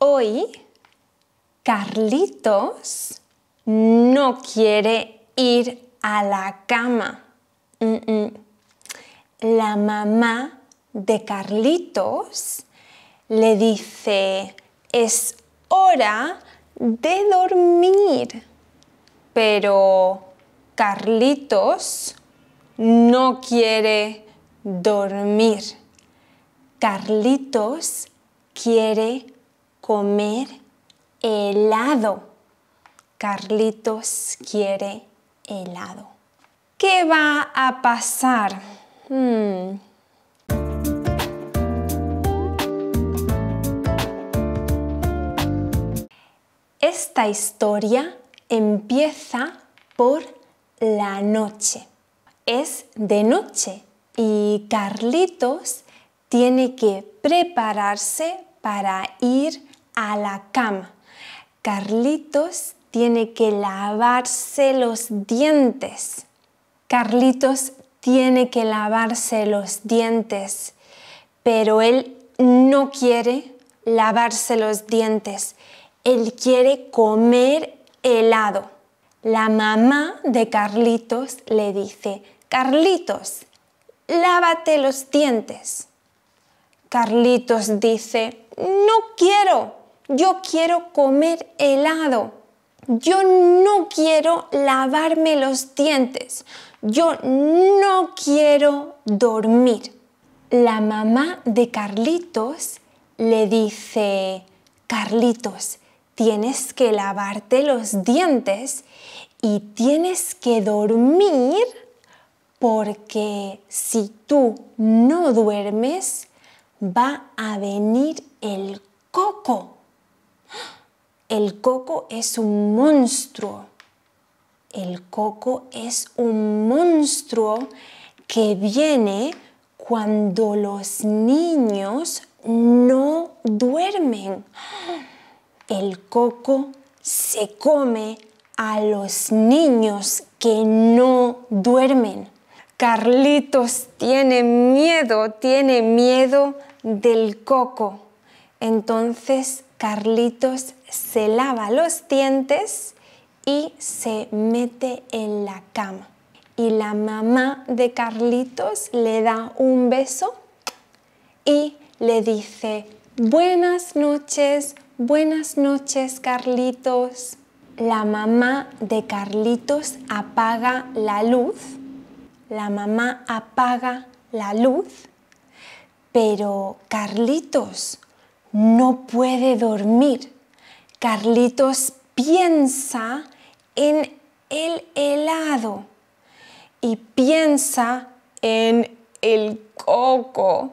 Hoy Carlitos no quiere ir a la cama. La mamá de Carlitos le dice, es hora de dormir. Pero Carlitos no quiere dormir. Carlitos quiere comer helado. Carlitos quiere helado. ¿Qué va a pasar? Hmm. Esta historia empieza por la noche. Es de noche y Carlitos tiene que prepararse para ir a la cama. Carlitos tiene que lavarse los dientes. Carlitos tiene que lavarse los dientes, pero él no quiere lavarse los dientes. Él quiere comer helado. La mamá de Carlitos le dice, Carlitos, lávate los dientes. Carlitos dice, no quiero, yo quiero comer helado, yo no quiero lavarme los dientes, yo no quiero dormir. La mamá de Carlitos le dice, Carlitos, tienes que lavarte los dientes y tienes que dormir porque si tú no duermes va a venir el coco. El coco es un monstruo. El coco es un monstruo que viene cuando los niños no duermen. El coco se come a los niños que no duermen. Carlitos tiene miedo, tiene miedo del coco. Entonces Carlitos se lava los dientes y se mete en la cama. Y la mamá de Carlitos le da un beso y le dice, buenas noches, buenas noches Carlitos. La mamá de Carlitos apaga la luz. La mamá apaga la luz. Pero Carlitos no puede dormir. Carlitos piensa en el helado y piensa en el coco.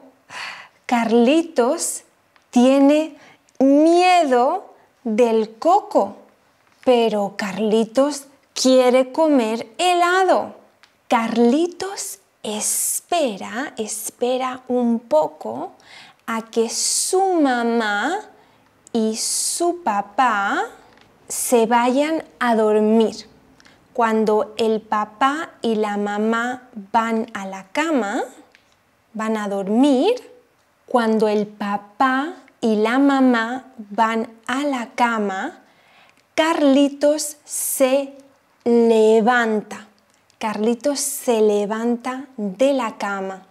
Carlitos tiene miedo del coco, pero Carlitos quiere comer helado. Carlitos espera, espera un poco a que su mamá y su papá se vayan a dormir. Cuando el papá y la mamá van a la cama, van a dormir. Cuando el papá y la mamá van a la cama, Carlitos se levanta. Carlitos se levanta de la cama.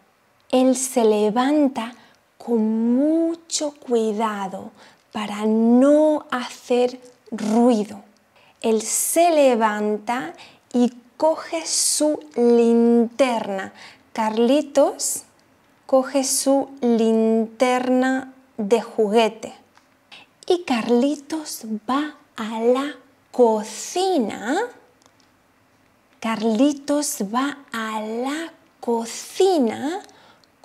Él se levanta con mucho cuidado para no hacer ruido. Él se levanta y coge su linterna. Carlitos coge su linterna de juguete. Y Carlitos va a la cocina. Carlitos va a la cocina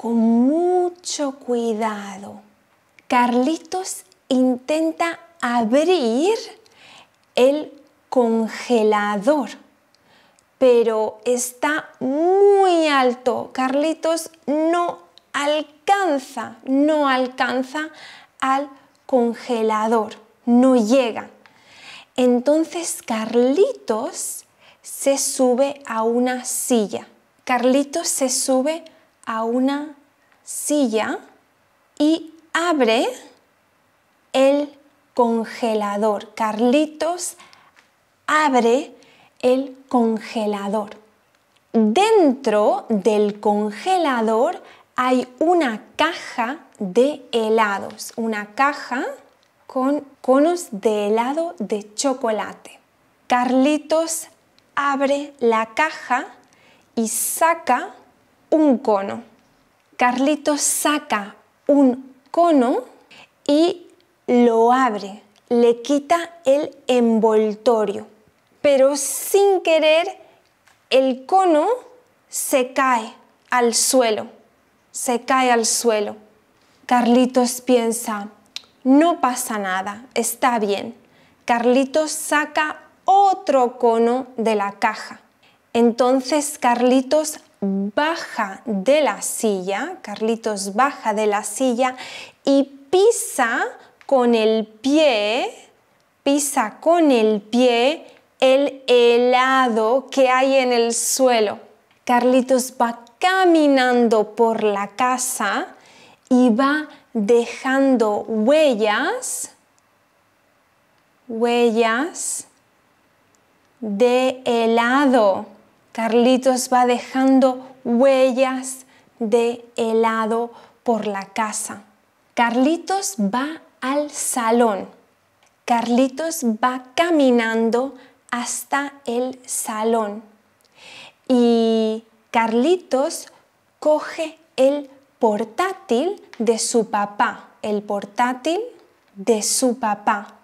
con mucho cuidado. Carlitos intenta abrir el congelador, pero está muy alto. Carlitos no alcanza, no alcanza al congelador, no llega. Entonces Carlitos se sube a una silla. Carlitos se sube a una silla y abre el congelador. Carlitos abre el congelador. Dentro del congelador hay una caja de helados, una caja con conos de helado de chocolate. Carlitos abre la caja y saca un cono. Carlitos saca un cono y lo abre, le quita el envoltorio, pero sin querer el cono se cae al suelo, se cae al suelo. Carlitos piensa, no pasa nada, está bien. Carlitos saca otro cono de la caja. Entonces Carlitos baja de la silla, Carlitos baja de la silla y pisa con el pie, pisa con el pie el helado que hay en el suelo. Carlitos va caminando por la casa y va dejando huellas, huellas de helado. Carlitos va dejando huellas de helado por la casa. Carlitos va al salón. Carlitos va caminando hasta el salón. Y Carlitos coge el portátil de su papá. El portátil de su papá.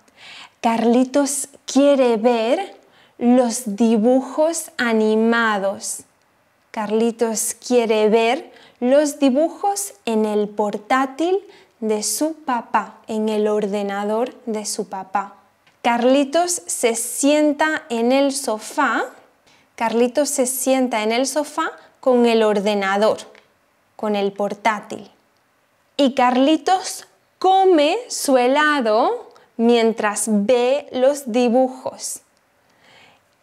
Carlitos quiere ver los dibujos animados. Carlitos quiere ver los dibujos en el portátil de su papá, en el ordenador de su papá. Carlitos se sienta en el sofá. Carlitos se sienta en el sofá con el ordenador, con el portátil. Y Carlitos come su helado mientras ve los dibujos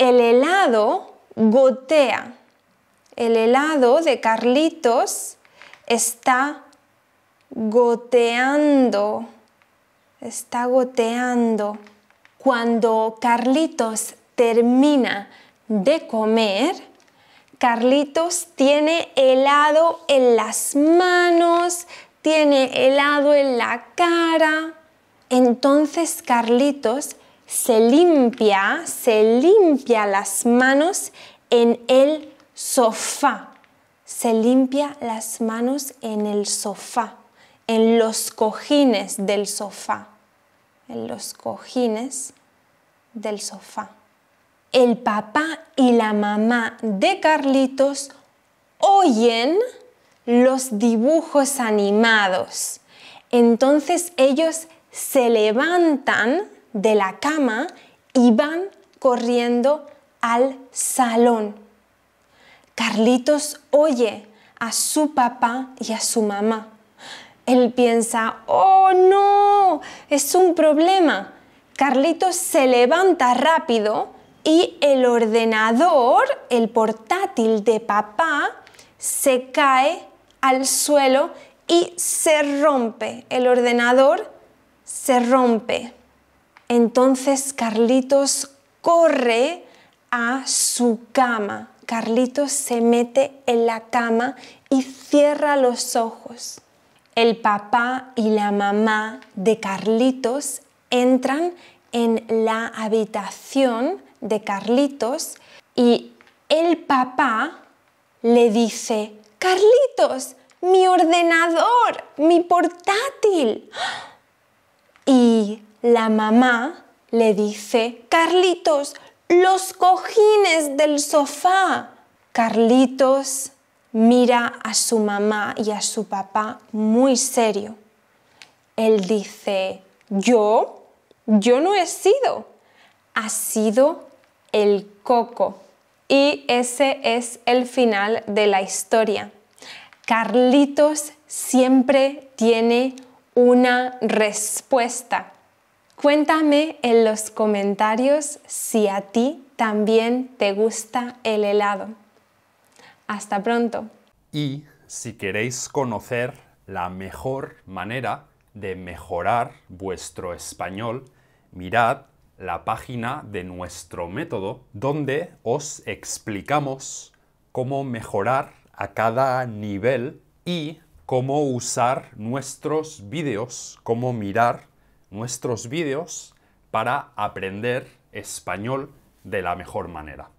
el helado gotea. El helado de Carlitos está goteando. Está goteando. Cuando Carlitos termina de comer, Carlitos tiene helado en las manos, tiene helado en la cara. Entonces Carlitos se limpia, se limpia las manos en el sofá. Se limpia las manos en el sofá, en los cojines del sofá. En los cojines del sofá. El papá y la mamá de Carlitos oyen los dibujos animados. Entonces ellos se levantan de la cama y van corriendo al salón. Carlitos oye a su papá y a su mamá. Él piensa, oh no, es un problema. Carlitos se levanta rápido y el ordenador, el portátil de papá, se cae al suelo y se rompe. El ordenador se rompe. Entonces Carlitos corre a su cama. Carlitos se mete en la cama y cierra los ojos. El papá y la mamá de Carlitos entran en la habitación de Carlitos y el papá le dice, Carlitos, mi ordenador, mi portátil la mamá le dice, Carlitos, los cojines del sofá. Carlitos mira a su mamá y a su papá muy serio. Él dice, yo, yo no he sido, ha sido el coco. Y ese es el final de la historia. Carlitos siempre tiene una respuesta. Cuéntame en los comentarios si a ti también te gusta el helado. Hasta pronto. Y si queréis conocer la mejor manera de mejorar vuestro español, mirad la página de nuestro método donde os explicamos cómo mejorar a cada nivel y cómo usar nuestros vídeos, cómo mirar nuestros vídeos para aprender español de la mejor manera.